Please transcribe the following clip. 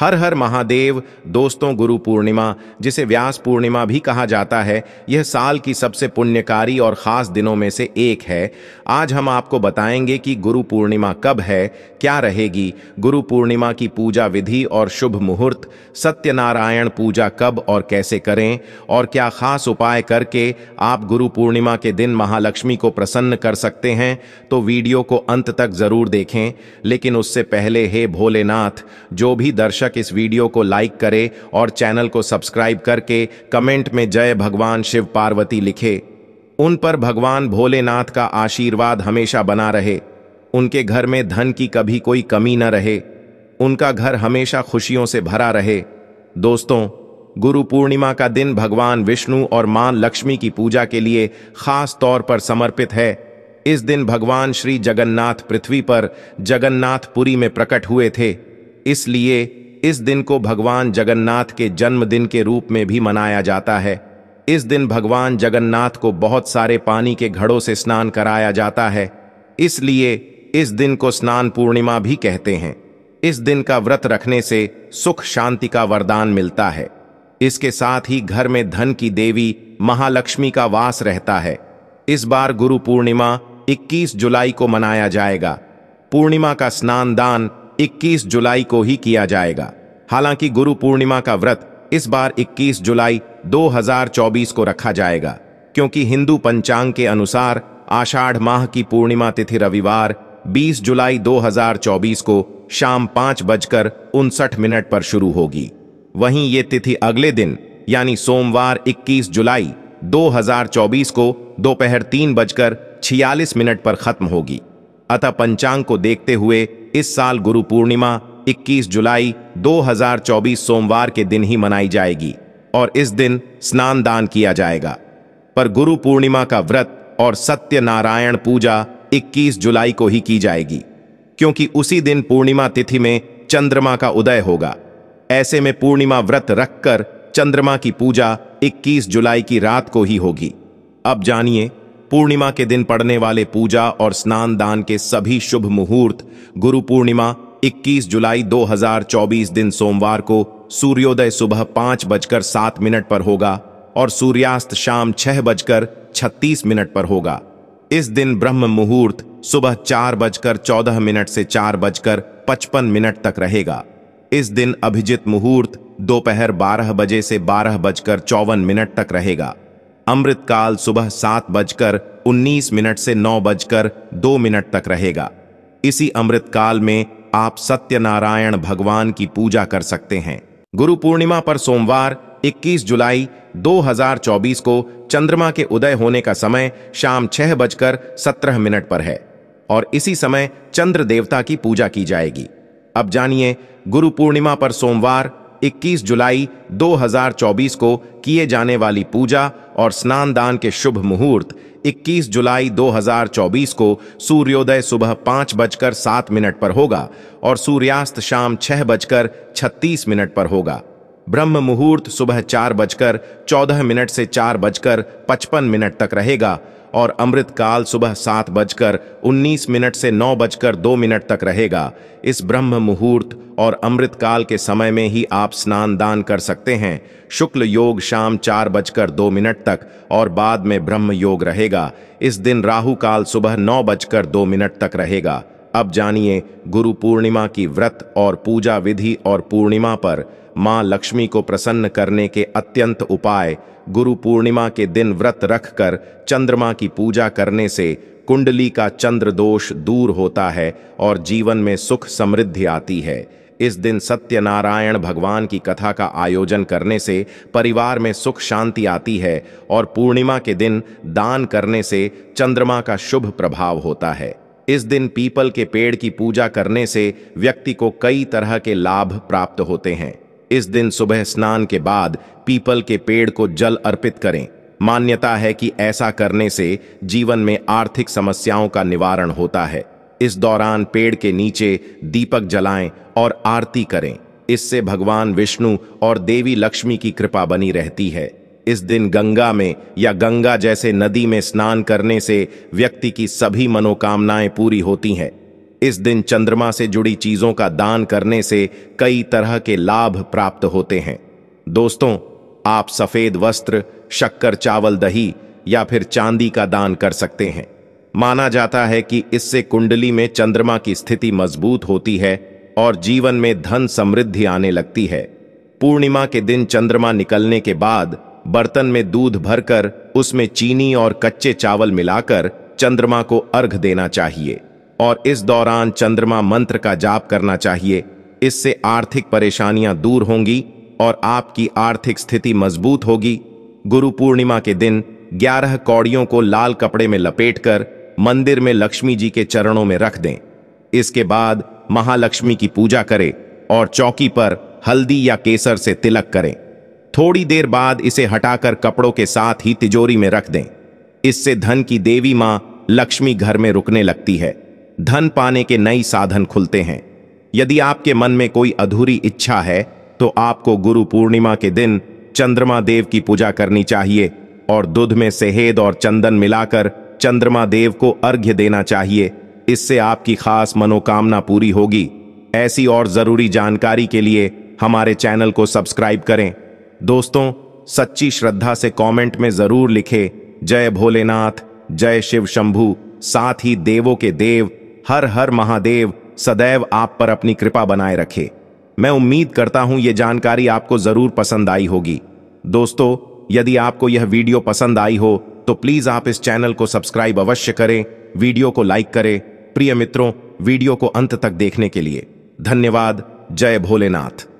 हर हर महादेव दोस्तों गुरु पूर्णिमा जिसे व्यास पूर्णिमा भी कहा जाता है यह साल की सबसे पुण्यकारी और ख़ास दिनों में से एक है आज हम आपको बताएंगे कि गुरु पूर्णिमा कब है क्या रहेगी गुरु पूर्णिमा की पूजा विधि और शुभ मुहूर्त सत्यनारायण पूजा कब और कैसे करें और क्या खास उपाय करके आप गुरु पूर्णिमा के दिन महालक्ष्मी को प्रसन्न कर सकते हैं तो वीडियो को अंत तक ज़रूर देखें लेकिन उससे पहले हे भोलेनाथ जो भी दर्शक दर्शक इस वीडियो को लाइक करे और चैनल को सब्सक्राइब करके कमेंट में जय भगवान शिव पार्वती लिखे उन पर भगवान भोलेनाथ का आशीर्वाद हमेशा बना रहे उनके घर में धन की कभी कोई कमी न रहे उनका घर हमेशा खुशियों से भरा रहे दोस्तों गुरु पूर्णिमा का दिन भगवान विष्णु और मां लक्ष्मी की पूजा के लिए खास तौर पर समर्पित है इस दिन भगवान श्री जगन्नाथ पृथ्वी पर जगन्नाथपुरी में प्रकट हुए थे इसलिए इस दिन को भगवान जगन्नाथ के जन्मदिन के रूप में भी मनाया जाता है इस दिन भगवान जगन्नाथ को बहुत सारे पानी के घड़ों से स्नान कराया जाता है इसलिए इस दिन को स्नान पूर्णिमा भी कहते हैं इस दिन का व्रत रखने से सुख शांति का वरदान मिलता है इसके साथ ही घर में धन की देवी महालक्ष्मी का वास रहता है इस बार गुरु पूर्णिमा 21 जुलाई को मनाया जाएगा पूर्णिमा का स्नान दान 21 जुलाई को ही किया जाएगा हालांकि गुरु पूर्णिमा का व्रत इस बार 21 जुलाई 2024 को रखा जाएगा क्योंकि हिंदू पंचांग के अनुसार आषाढ़ माह की पूर्णिमा तिथि रविवार 20 जुलाई 2024 को शाम पांच बजकर उनसठ मिनट पर शुरू होगी वहीं ये तिथि अगले दिन यानी सोमवार 21 जुलाई 2024 को दोपहर तीन बजकर छियालीस मिनट पर खत्म होगी अतः पंचांग को देखते हुए इस साल गुरु पूर्णिमा 21 जुलाई 2024 सोमवार के दिन ही मनाई जाएगी और इस दिन स्नान दान किया जाएगा पर गुरु पूर्णिमा का व्रत और सत्यनारायण पूजा 21 जुलाई को ही की जाएगी क्योंकि उसी दिन पूर्णिमा तिथि में चंद्रमा का उदय होगा ऐसे में पूर्णिमा व्रत रखकर चंद्रमा की पूजा 21 जुलाई की रात को ही होगी अब जानिए पूर्णिमा के दिन पड़ने वाले पूजा और स्नान दान के सभी शुभ मुहूर्त गुरु पूर्णिमा 21 जुलाई 2024 दिन सोमवार को सूर्योदय सुबह पांच बजकर सात मिनट पर होगा और सूर्यास्त शाम छह बजकर छत्तीस मिनट पर होगा इस दिन ब्रह्म मुहूर्त सुबह चार बजकर चौदह मिनट से चार बजकर पचपन मिनट तक रहेगा इस दिन अभिजित मुहूर्त दोपहर बारह बजे से बारह बजकर चौवन मिनट तक रहेगा अमृतकाल सुबह सात बजकर उन्नीस मिनट से नौ बजकर दो मिनट तक रहेगा इसी अमृतकाल में आप सत्यनारायण भगवान की पूजा कर सकते हैं गुरु पूर्णिमा पर सोमवार 21 जुलाई 2024 को चंद्रमा के उदय होने का समय शाम छह बजकर सत्रह मिनट पर है और इसी समय चंद्र देवता की पूजा की जाएगी अब जानिए गुरु पूर्णिमा पर सोमवार 21 जुलाई 2024 को किए जाने वाली पूजा और स्नान दान के शुभ मुहूर्त 21 जुलाई 2024 को सूर्योदय सुबह पाँच बजकर सात मिनट पर होगा और सूर्यास्त शाम छह बजकर छत्तीस मिनट पर होगा ब्रह्म मुहूर्त सुबह चार बजकर चौदह मिनट से चार बजकर पचपन मिनट तक रहेगा और अमृत काल सुबह सात बजकर उन्नीस मिनट से नौ बजकर दो मिनट तक रहेगा इस ब्रह्म मुहूर्त और अमृत काल के समय में ही आप स्नान दान कर सकते हैं शुक्ल योग शाम चार बजकर दो मिनट तक और बाद में ब्रह्म योग रहेगा इस दिन राहु काल सुबह नौ बजकर दो मिनट तक रहेगा अब जानिए गुरु पूर्णिमा की व्रत और पूजा विधि और पूर्णिमा पर मां लक्ष्मी को प्रसन्न करने के अत्यंत उपाय गुरु पूर्णिमा के दिन व्रत रखकर चंद्रमा की पूजा करने से कुंडली का चंद्र दोष दूर होता है और जीवन में सुख समृद्धि आती है इस दिन सत्यनारायण भगवान की कथा का आयोजन करने से परिवार में सुख शांति आती है और पूर्णिमा के दिन दान करने से चंद्रमा का शुभ प्रभाव होता है इस दिन पीपल के पेड़ की पूजा करने से व्यक्ति को कई तरह के लाभ प्राप्त होते हैं इस दिन सुबह स्नान के बाद पीपल के पेड़ को जल अर्पित करें मान्यता है कि ऐसा करने से जीवन में आर्थिक समस्याओं का निवारण होता है इस दौरान पेड़ के नीचे दीपक जलाएं और आरती करें इससे भगवान विष्णु और देवी लक्ष्मी की कृपा बनी रहती है इस दिन गंगा में या गंगा जैसे नदी में स्नान करने से व्यक्ति की सभी मनोकामनाएं पूरी होती हैं इस दिन चंद्रमा से जुड़ी चीजों का दान करने से कई तरह के लाभ प्राप्त होते हैं दोस्तों आप सफेद वस्त्र शक्कर चावल दही या फिर चांदी का दान कर सकते हैं माना जाता है कि इससे कुंडली में चंद्रमा की स्थिति मजबूत होती है और जीवन में धन समृद्धि आने लगती है पूर्णिमा के दिन चंद्रमा निकलने के बाद बर्तन में दूध भरकर उसमें चीनी और कच्चे चावल मिलाकर चंद्रमा को अर्घ देना चाहिए और इस दौरान चंद्रमा मंत्र का जाप करना चाहिए इससे आर्थिक परेशानियां दूर होंगी और आपकी आर्थिक स्थिति मजबूत होगी गुरु पूर्णिमा के दिन ग्यारह कौड़ियों को लाल कपड़े में लपेटकर मंदिर में लक्ष्मी जी के चरणों में रख दें इसके बाद महालक्ष्मी की पूजा करें और चौकी पर हल्दी या केसर से तिलक करें थोड़ी देर बाद इसे हटाकर कपड़ों के साथ ही तिजोरी में रख दें इससे धन की देवी मां लक्ष्मी घर में रुकने लगती है धन पाने के नए साधन खुलते हैं यदि आपके मन में कोई अधूरी इच्छा है तो आपको गुरु पूर्णिमा के दिन चंद्रमा देव की पूजा करनी चाहिए और दूध में सहेद और चंदन मिलाकर चंद्रमा देव को अर्घ्य देना चाहिए इससे आपकी खास मनोकामना पूरी होगी ऐसी और जरूरी जानकारी के लिए हमारे चैनल को सब्सक्राइब करें दोस्तों सच्ची श्रद्धा से कमेंट में जरूर लिखें जय भोलेनाथ जय शिव शंभू साथ ही देवों के देव हर हर महादेव सदैव आप पर अपनी कृपा बनाए रखे मैं उम्मीद करता हूं ये जानकारी आपको जरूर पसंद आई होगी दोस्तों यदि आपको यह वीडियो पसंद आई हो तो प्लीज आप इस चैनल को सब्सक्राइब अवश्य करें वीडियो को लाइक करें प्रिय मित्रों वीडियो को अंत तक देखने के लिए धन्यवाद जय भोलेनाथ